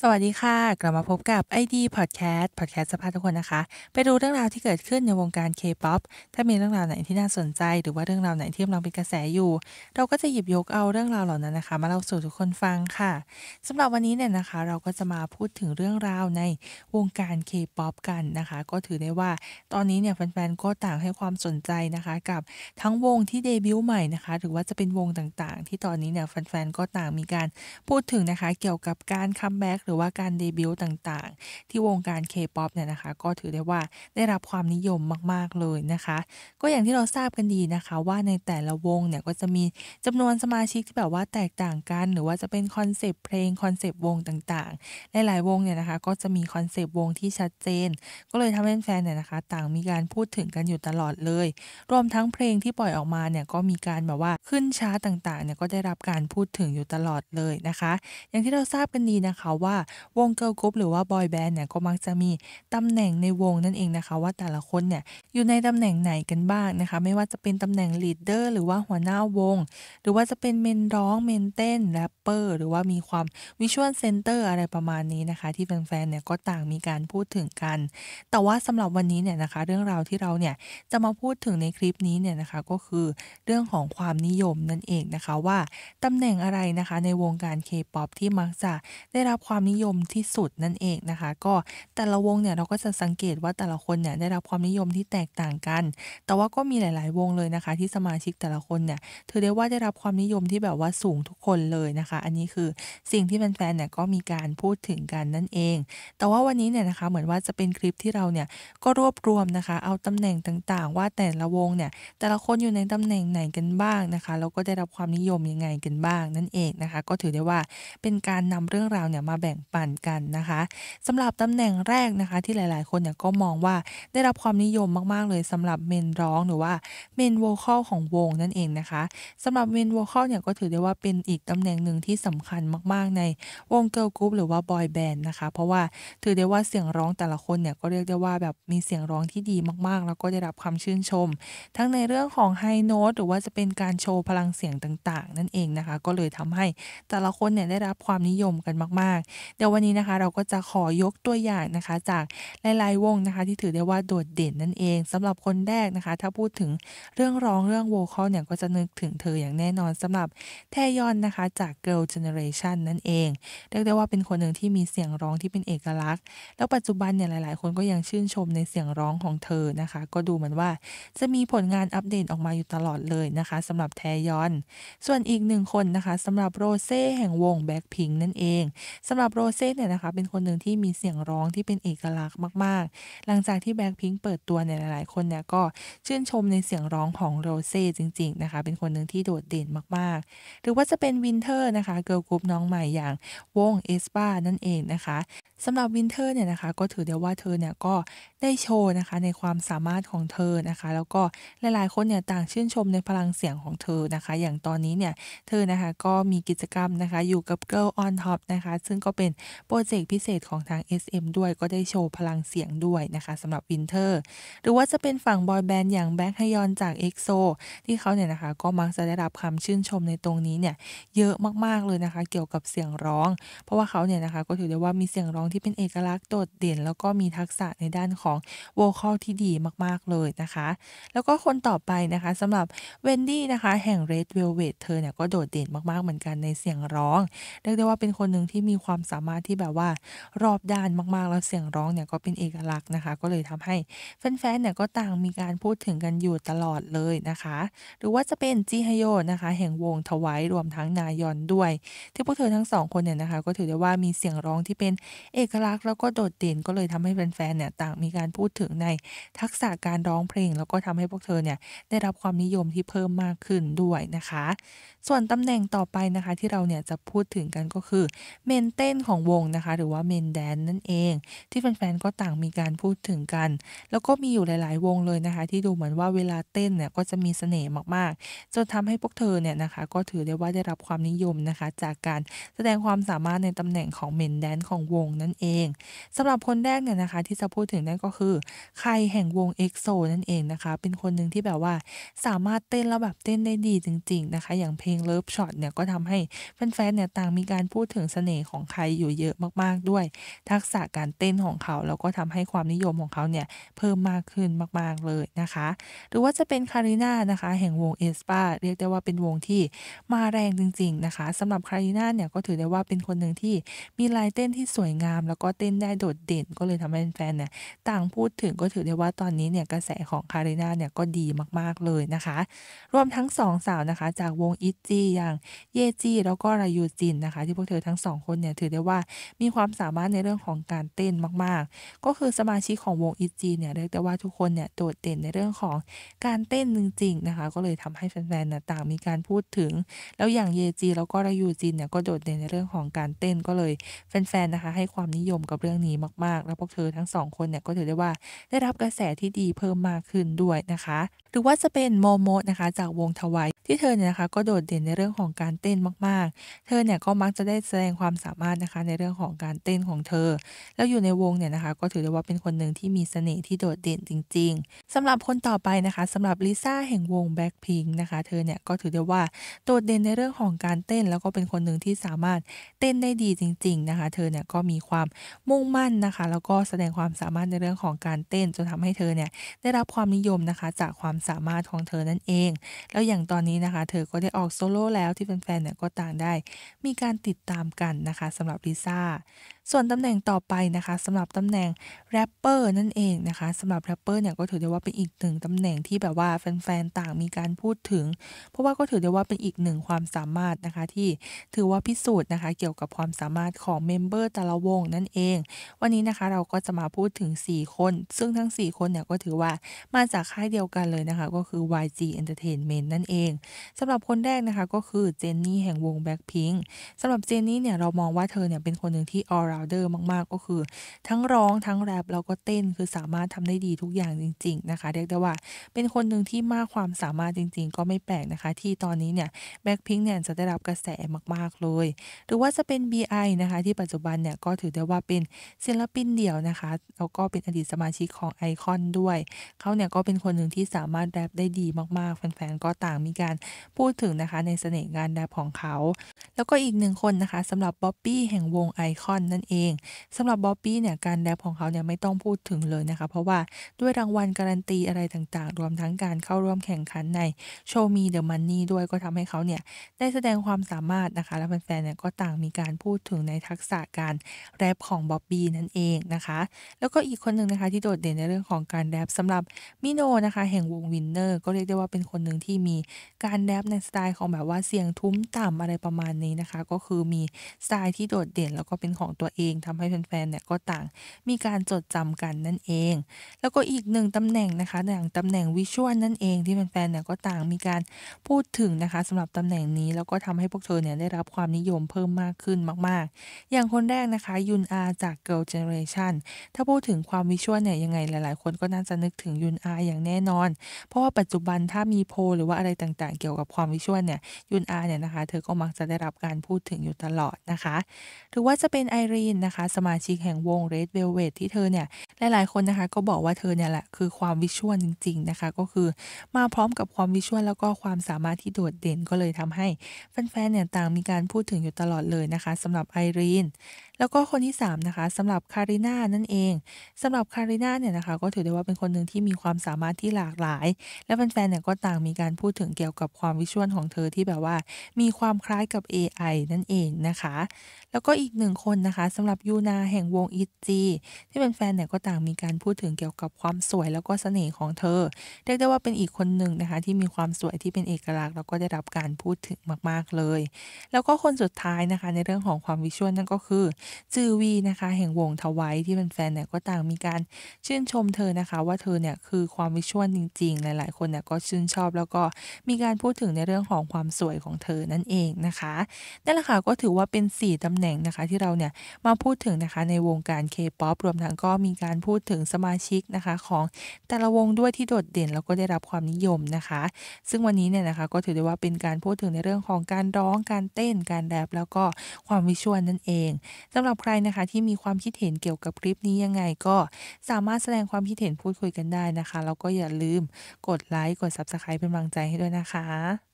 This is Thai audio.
สวัสดีค่ะ กลับมาพบกับ ID Podcast Podcast สภาทุกคนนะคะ ไปดูเรื่องราวที่เกิดขึ้นในวงการ K-POP ถ้ามีเรื่องราวไหนที่น่าสนใจหรือว่าเรื่องราวไหนที่กำลังเป็นกระแสอยู่ เราก็จะหยิบยกเอาเรื่องราวเหล่านั้นนะคะ มาเล่าสู่ทุกคนฟังค่ะ สำหรับวันนี้เนี่ยนะคะ เราก็จะมาพูดถึงเรื่องราวในวงการ K-POP กันนะคะ ก็ถือได้ว่า ตอนนี้เนี่ยแฟนๆก็ต่างให้ความสนใจนะคะ กับทั้งวงที่เดบิวต์ใหม่นะคะ หรือว่าจะเป็นวงต่างๆ ที่ตอนนี้เนี่ยแฟนๆก็ต่างมีการพูดถึงนะคะเกี่ยวกับการคัมแบ็กหรือว่าการเดบิวต์ต่างๆที่วงการ K-POP เนี่ยนะคะก็ถือได้ว่าได้รับความนิยมมากๆเลยนะคะ ก็อย่างที่เราทราบกันดีนะคะ ว่าในแต่ละวงเนี่ยก็จะมีจำนวนสมาชิกที่แบบว่าแตกต่างกัน หรือว่าจะเป็นคอนเซปต์เพลงคอนเซปต์วงต่างๆหลายๆวงเนี่ยนะคะ ก็จะมีคอนเซปต์วงที่ชัดเจนก็เลยทำให้แฟนเนี่ยนะคะ ต่างมีการพูดถึงกันอยู่ตลอดเลย รวมทั้งเพลงที่ปล่อยออกมาเนี่ยก็มีการแบบว่าขึ้นช้าต่างๆเนี่ยก็ได้รับการพูดถึงอยู่ตลอดเลยนะคะ อย่างที่เราทราบกันดีนะคะว่าว่าวงเกิร์ลกรุ๊ปหรือว่าบอยแบนด์เนี่ยก็มักจะมีตำแหน่งในวงนั่นเองนะคะ ว่าแต่ละคนเนี่ยอยู่ในตำแหน่งไหนกันบ้างนะคะ ไม่ว่าจะเป็นตำแหน่งลีดเดอร์หรือว่าหัวหน้าวง หรือว่าจะเป็นเมนร้องเมนเต้นแรปเปอร์หรือว่ามีความวิชวลเซนเตอร์อะไรประมาณนี้นะคะ ที่แฟนๆเนี่ยก็ต่างมีการพูดถึงกัน แต่ว่าสำหรับวันนี้เนี่ยนะคะ เรื่องราวที่เราเนี่ยจะมาพูดถึงในคลิปนี้เนี่ยนะคะก็คือ เรื่องของความนิยมนั่นเองนะคะว่าตำแหน่งอะไรนะคะ ในวงการ K-POP ที่มักจะได้รับความนิยมที่สุดนั่นเองนะคะ ก็แต่ละวงเนี่ยเราก็จะสังเกตว่าแต่ละคนเนี่ยได้รับความนิยมที่แตกต่างกัน แต่ว่าก็มีหลาย ๆ วงเลยนะคะที่สมาชิกแต่ละคนเนี่ยถือได้ว่าได้รับความนิยมที่แบบว่าสูงทุกคนเลยนะคะ อันนี้คือสิ่งที่แฟน ๆ เนี่ยก็มีการพูดถึงกันนั่นเอง แต่ว่าวันนี้เนี่ยนะคะเหมือนว่าจะเป็นคลิปที่เราเนี่ยก็รวบรวมนะคะเอาตำแหน่งต่าง ๆ ว่าแต่ละวงเนี่ยแต่ละคนอยู่ในตำแหน่งไหนกันบ้างนะคะแล้วก็ได้รับความนิยมยังไงกันบ้างนั่นเองนะคะก็ถือได้ว่าเป็นการนำเรื่องราวเนี่ยมาแบ่งงปันกันนะคะสำหรับตำแหน่งแรกนะคะที่หลายๆ คนเนี่ยก็มองว่าได้รับความนิยมมาก ๆ เลยสำหรับเมนร้องหรือว่าเมนโวคอลของวงนั่นเองนะคะสำหรับเมนโวคอลเนี่ยก็ถือได้ว่าเป็นอีกตำแหน่งหนึ่งที่สำคัญมากๆ ในวงเกิร์ลกรุ๊ปหรือว่าบอยแบนด์นะคะเพราะว่าถือได้ว่าเสียงร้องแต่ละคนเนี่ยก็เรียกได้ว่าแบบมีเสียงร้องที่ดีมากๆ แล้วก็ได้รับความชื่นชม ทั้งในเรื่องของไฮโน้ตหรือว่าจะเป็นการโชว์พลังเสียงต่างๆ นั่นเองนะคะก็เลยทำให้แต่ละคนเนี่ยได้รับความนิยมกันมากเดี๋ยววันนี้นะคะเราก็จะขอยกตัวอย่างนะคะจากหลายๆ วงนะคะ ที่ถือได้ว่าโดดเด่นนั่นเอง สำหรับคนแรกนะคะ ถ้าพูดถึงเรื่องร้องเรื่องโวคอลเนี่ยก็จะนึกถึงเธออย่างแน่นอน สำหรับแทยอนนะคะจาก Girl Generation นั่นเองเรียกได้ว่าเป็นคนหนึ่งที่มีเสียงร้องที่เป็นเอกลักษณ์ แล้วปัจจุบันเนี่ยหลายๆคนก็ยังชื่นชมในเสียงร้องของเธอนะคะ ก็ดูเหมือนว่าจะมีผลงานอัปเดตออกมาอยู่ตลอดเลยนะคะ สำหรับแทยอน ส่วนอีกหนึ่งคนนะคะ สำหรับโรเซ่แห่งวงแบ็คพิงนั่นเองสำหรับับโรเซ่เนี่ยนะคะเป็นคนหนึ่งที่มีเสียงร้องที่เป็นเอกลักษณ์มาก ๆ หลังจากที่แบ็คพิงค์เปิดตัวเนี่ยหลายๆ คนเนี่ยก็ชื่นชมในเสียงร้องของโรเซ่จริงๆนะคะ เป็นคนหนึ่งที่โดดเด่นมากๆ หรือว่าจะเป็นวินเทอร์นะคะเกิร์ลกรุ๊ปน้องใหม่อย่างวงเอสปานั่นเองนะคะสำหรับวินเทอร์เนี่ยนะคะก็ถือได้ว่าเธอเนี่ยก็ได้โชว์นะคะในความสามารถของเธอนะคะแล้วก็หลายๆ คนเนี่ยต่างชื่นชมในพลังเสียงของเธอนะคะ อย่างตอนนี้เนี่ยเธอนะคะก็มีกิจกรรมนะคะอยู่กับ Girl on Top นะคะซึ่งก็ป็นโปรเจกต์พิเศษของทาง SM ด้วยก็ได้โชว์พลังเสียงด้วยนะคะสำหรับวินเทอร์หรือว่าจะเป็นฝั่งบอยแบนด์อย่างแบ็คฮยอนจาก EXO ที่เขาเนี่ยนะคะ ก็มักจะได้รับคำชื่นชมในตรงนี้เนี่ย เยอะมากๆเลยนะคะ เกี่ยวกับเสียงร้อง เพราะว่าเขาเนี่ยนะคะ ก็ถือได้ว่ามีเสียงร้องที่เป็นเอกลักษณ์โดดเด่น แล้วก็มีทักษะในด้านของโวคอลที่ดีมากๆเลยนะคะแล้วก็คนต่อไปนะคะสำหรับเวนดี้นะคะแห่ง Red Velvet เธอเนี่ยก็โดดเด่นมากๆเหมือนกันในเสียงร้องเรียกได้ว่าเป็นคนหนึ่งที่มีความสามารถที่แบบว่ารอบด้านมากๆแล้วเสียงร้องเนี่ยก็เป็นเอกลักษณ์นะคะ ก็เลยทำให้ แฟนๆเนี่ยก็ต่างมีการพูดถึงกันอยู่ตลอดเลยนะคะ หรือว่าจะเป็นจีฮโยนะคะแห่งวงทวายรวมทั้งนายอนด้วย ที่พวกเธอทั้งสองคนเนี่ยนะคะก็ถือได้ว่ามีเสียงร้องที่เป็นเอกลักษณ์แล้วก็โดดเด่น ก็เลยทำให้แฟนๆเนี่ยต่างมีการพูดถึงในทักษะการร้องเพลง แล้วก็ทำให้พวกเธอเนี่ยได้รับความนิยมที่เพิ่มมากขึ้นด้วยนะคะ ส่วนตำแหน่งต่อไปนะคะที่เราเนี่ยจะพูดถึงกันก็คือเมนเต้นของวงนะคะหรือว่าเมนแดนนั่นเอง ที่แฟนๆก็ต่างมีการพูดถึงกัน แล้วก็มีอยู่หลายๆ วงเลยนะคะ ที่ดูเหมือนว่าเวลาเต้นเนี่ยก็จะมีเสน่ห์มากๆจนทำให้พวกเธอเนี่ยนะคะ ก็ถือได้ว่าได้รับความนิยมนะคะจากการแสดงความสามารถในตำแหน่งของเมนแดนของวงนั่นเอง สำหรับคนแรกเนี่ยนะคะที่จะพูดถึงนั่นก็คือใครแห่งวงเอ็กโซนั่นเองนะคะเป็นคนหนึ่งที่แบบว่าสามารถเต้นแล้วแบบเต้นได้ดีจริง ๆนะคะ อย่างเพลงเลิฟช็อตเนี่ยก็ทำให้แฟนๆเนี่ยต่างมีการพูดถึงเสน่ห์ของใครช้อยู่เยอะมากๆด้วยทักษะการเต้นของเขา แล้วก็ทำให้ความนิยมของเขาเนี่ยเพิ่มมากขึ้นมากๆเลยนะคะหรือว่าจะเป็นคาริน่านะคะแห่งวงเอสปาเรียกได้ว่าเป็นวงที่มาแรงจริงๆนะคะสำหรับคาริน่าเนี่ยก็ถือได้ว่าเป็นคนหนึ่งที่มีลายเต้นที่สวยงามแล้วก็เต้นได้โดดเด่นก็เลยทำให้แฟนเนี่ยต่างพูดถึงก็ถือได้ว่าตอนนี้เนี่ยกระแสของคาริน่าเนี่ยก็ดีมากๆเลยนะคะรวมทั้งสองสาวนะคะจากวงอิจีอย่างเยจีแล้วก็รายูจินนะคะที่พวกเธอทั้งสองคนเนี่ยถือได้ว่ามีความสามารถในเรื่องของการเต้นมากๆ ก็คือสมาชิกของวงอีจีเนี่ยเรียกได้ว่าทุกคนเนี่ยโดดเด่นในเรื่องของการเต้นจริงๆนะคะ ก็เลยทำให้แฟนๆนะต่างมีการพูดถึง แล้วอย่างเยจีแล้วก็รายูจินเนี่ยก็โดดเด่นในเรื่องของการเต้นก็เลย แฟนๆนะคะ ให้ความนิยมกับเรื่องนี้มากๆ แล้วพวกเธอทั้งสองคนเนี่ยก็ถือได้ว่าได้รับกระแสที่ดีเพิ่มมากขึ้นด้วยนะคะรือว่าจะเป็นโมโมนะคะจากวงทวายที่เธอเนี่ยนะคะก็โดดเด่นในเรื่องของการเต้นมากๆ เธอเนี่ยก็มักจะได้แสดงความสามารถนะคะในเรื่องของการเต้นของเธอ แล้วอยู่ในวงเนี่ยนะคะก็ถือได้ว่าเป็นคนหนึ่งที่มีเสน่ห์ที่โดดเด่นจริง ๆ สำหรับคนต่อไปนะคะ สำหรับลิซ่าแห่งวงแบล็คพิงนะคะเธอเนี่ยก็ถือได้ว่าโดดเด่นในเรื่องของการเต้น แล้วก็เป็นคนหนึ่งที่สามารถเต้นได้ดีจริงๆนะคะเธอเนี่ยก็มีความมุ่งมั่นนะคะ แล้วก็แสดงความสามารถในเรื่องของการเต้นจนทำให้เธอเนี่ยได้รับความนิยมนะคะจากความสามารถของเธอนั่นเอง แล้วอย่างตอนนี้นะคะ เธอก็ได้ออกโซโล่แล้วที่แฟนๆเนี่ยก็ต่างได้ มีการติดตามกันนะคะสำหรับลิซ่าส่วนตำแหน่งต่อไปนะคะสำหรับตำแหน่งแรปเปอร์นั่นเองนะคะสำหรับแรปเปอร์เนี่ยก็ถือได้ว่าเป็นอีกหนึ่งตำแหน่งที่แบบว่าแฟนๆต่างมีการพูดถึง เพราะว่าก็ถือได้ว่าเป็นอีกหนึ่งความสามารถนะคะที่ถือว่าพิสูจน์นะคะเกี่ยวกับความสามารถของเมมเบอร์แต่ละวงนั่นเอง วันนี้นะคะเราก็จะมาพูดถึง 4 คน ซึ่งทั้ง 4 คนเนี่ยก็ถือว่ามาจากค่ายเดียวกันเลยนะคะก็คือ YG Entertainment นั่นเองสำหรับคนแรกนะคะก็คือเจนนี่แห่งวงบล็คพิงค์สำหรับเจนนี่เนี่ยเรามองว่าเธอเนี่ยเป็นคนหนึ่งที่ออรราเดอร์มาก ๆ ก็คือ ทั้งร้องทั้งแรปแล้วก็เต้นคือสามารถทำได้ดีทุกอย่างจริง ๆ นะคะ เรียกได้ว่าเป็นคนหนึ่งที่มากความสามารถจริง ๆ ก็ไม่แปลกนะคะ ที่ตอนนี้เนี่ยแบ็คพิงเนี่ยจะได้รับกระแสมาก ๆ เลยหรือว่าจะเป็น BI นะคะที่ปัจจุบันเนี่ย ก็ถือได้ว่าเป็นศิลปินเดี่ยวนะคะแล้วก็เป็นอดีตสมาชิกของไอคอนด้วยเขาเนี่ยก็เป็นคนหนึ่งที่สามารถแรปได้ดีมาก ๆ แฟน ๆ ก็ต่างมีการพูดถึงนะคะในเสน่ห์งานแรปของเขา แล้วก็อีกหนึ่งคนนะคะสำหรับบ๊อบบี้แห่งวงไอคอนนั่นเองสำหรับบ๊อบบี้เนี่ยการแรปของเขาเนี่ยไม่ต้องพูดถึงเลยนะคะเพราะว่าด้วยรางวัลการันตีอะไรต่างๆ รวมทั้งการเข้าร่วมแข่งขันในโชว์มีเดอะมันนี่ด้วยก็ทำให้เขาเนี่ยได้แสดงความสามารถนะคะ และแฟนๆเนี่ยก็ต่างมีการพูดถึงในทักษะการแรปของบ๊อบบี้นั่นเองนะคะ แล้วก็อีกคนหนึ่งนะคะที่โดดเด่นในเรื่องของการแรปสำหรับมิโนนะคะ แห่งวงวินเนอร์ก็เรียกได้ว่าเป็นคนหนึ่งที่มีการแรปในสไตล์ของแบบว่าเสียงทุ้มต่ำอะไรประมาณนี้นะคะ ก็คือมีสไตล์ที่โดดเด่นแล้วก็เป็นของตัวเองทำให้แฟนๆเนี่ยก็ต่างมีการจดจำกันนั่นเอง แล้วก็อีกหนึ่งตำแหน่งนะคะอย่างตำแหน่งวิชวลนั่นเองที่แฟนๆเนี่ยก็ต่างมีการพูดถึงนะคะสำหรับตำแหน่งนี้แล้วก็ทำให้พวกเธอเนี่ยได้รับความนิยมเพิ่มมากขึ้นมาก ๆอย่างคนแรกนะคะยุนอาจากเกิลเจเนเรชันถ้าพูดถึงความวิชวลเนี่ยยังไงหลายๆคนก็น่าจะนึกถึงยุนอาอย่างแน่นอน เพราะว่าปัจจุบันถ้ามีโพ หรือว่าอะไรต่างๆ เกี่ยวกับ ความวิชวลเนี่ยยุนอาเนี่ยนะคะเธอก็มักจะได้รับการพูดถึงอยู่ตลอดนะคะหรือว่าจะเป็นไอรีินนะคะสมาชิกแห่งวง Red Velvet ที่เธอเนี่ย หลายๆคนนะคะ ก็บอกว่าเธอเนี่ยแหละคือความวิชวลจริงๆนะคะ ก็คือมาพร้อมกับความวิชวลแล้วก็ความสามารถที่โดดเด่นก็เลยทำให้แฟนๆเนี่ยต่างมีการพูดถึงอยู่ตลอดเลยนะคะสำหรับไอรีนแล้วก็คนที่3นะคะสำหรับคาริน่านั่นเองสำหรับคาริน่าเนี่ยนะคะก็ถือได้ว่าเป็นคนหนึ่งที่มีความสามารถที่หลากหลาย และแฟนๆเนี่ยก็ต่างมีการพูดถึงเกี่ยวกับความวิชวลของเธอที่แบบว่ามีความคล้ายกับ AI นั่นเองนะคะ แล้วก็อีกหนึ่งคนนะคะสำหรับยูนาแห่งวงอิจีที่เป็นแฟนเนี่ยก็ต่างมีการพูดถึงเกี่ยวกับความสวยแล้วก็เสน่ห์ของเธอเรียกได้ว่าเป็นอีกคนหนึ่งนะคะที่มีความสวยที่เป็นเอกลักษณ์แล้วก็ได้รับการพูดถึงมากๆเลย แล้วก็คนสุดท้ายนะคะในเรื่องของความวิชวลนั่นก็คือจือวีนะคะ แห่งวงทวายที่เป็นแฟนเนี่ยก็ต่างมีการชื่นชมเธอนะคะ ว่าเธอเนี่ยคือความวิชวลจริง ๆ หลาย ๆคนเนี่ยก็ชื่นชอบแล้วก็มีการพูดถึงในเรื่องของความสวยของเธอนั่นเองนะคะนั่นแหละค่ะก็ถือว่าเป็น4ตำแหน่งนะคะที่เราเนี่ยมาพูดถึงนะคะในวงการป๊อปรวมทั้งก็มีการพูดถึงสมาชิกนะคะ ของแต่ละวงด้วยที่โดดเด่น แล้วก็ได้รับความนิยมนะคะ ซึ่งวันนี้เนี่ยนะคะก็ถือได้ว่าเป็นการพูดถึงในเรื่องของการร้องการเต้นการแรปแล้วก็ความวิชวลนั่นเองสำหรับใครนะคะที่มีความคิดเห็นเกี่ยวกับคลิปนี้ยังไงก็สามารถแสดงความคิดเห็นพูดคุยกันได้นะคะ แล้วก็อย่าลืมกดไลค์ กด Subscribe เป็นกำลังใจให้ด้วยนะคะ